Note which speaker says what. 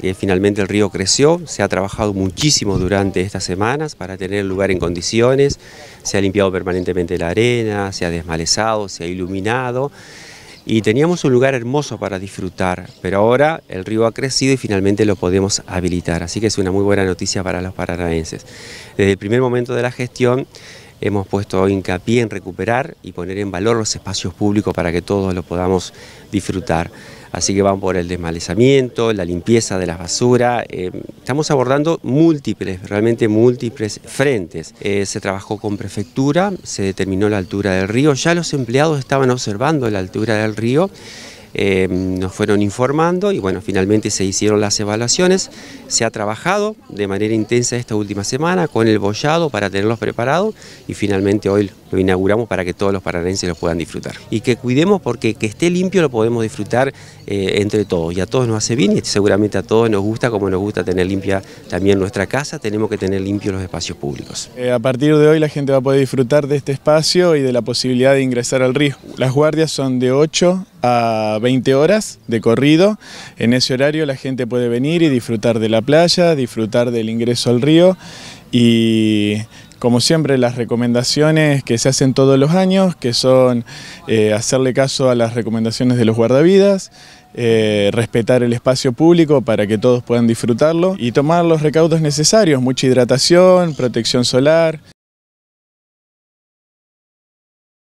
Speaker 1: Eh, finalmente el río creció, se ha trabajado muchísimo durante estas semanas para tener el lugar en condiciones, se ha limpiado permanentemente la arena, se ha desmalezado, se ha iluminado y teníamos un lugar hermoso para disfrutar, pero ahora el río ha crecido y finalmente lo podemos habilitar, así que es una muy buena noticia para los paranaenses. Desde el primer momento de la gestión hemos puesto hincapié en recuperar y poner en valor los espacios públicos para que todos los podamos disfrutar. Así que van por el desmalezamiento, la limpieza de las basuras. Eh, estamos abordando múltiples, realmente múltiples frentes. Eh, se trabajó con prefectura, se determinó la altura del río. Ya los empleados estaban observando la altura del río eh, nos fueron informando y bueno, finalmente se hicieron las evaluaciones, se ha trabajado de manera intensa esta última semana con el bollado para tenerlos preparados y finalmente hoy lo inauguramos para que todos los paranenses lo puedan disfrutar. Y que cuidemos porque que esté limpio lo podemos disfrutar eh, entre todos y a todos nos hace bien y seguramente a todos nos gusta como nos gusta tener limpia también nuestra casa, tenemos que tener limpios los espacios públicos.
Speaker 2: Eh, a partir de hoy la gente va a poder disfrutar de este espacio y de la posibilidad de ingresar al río. Las guardias son de 8 a 20 horas de corrido. En ese horario la gente puede venir y disfrutar de la playa, disfrutar del ingreso al río y como siempre las recomendaciones que se hacen todos los años, que son eh, hacerle caso a las recomendaciones de los guardavidas, eh, respetar el espacio público para que todos puedan disfrutarlo y tomar los recaudos necesarios, mucha hidratación, protección solar.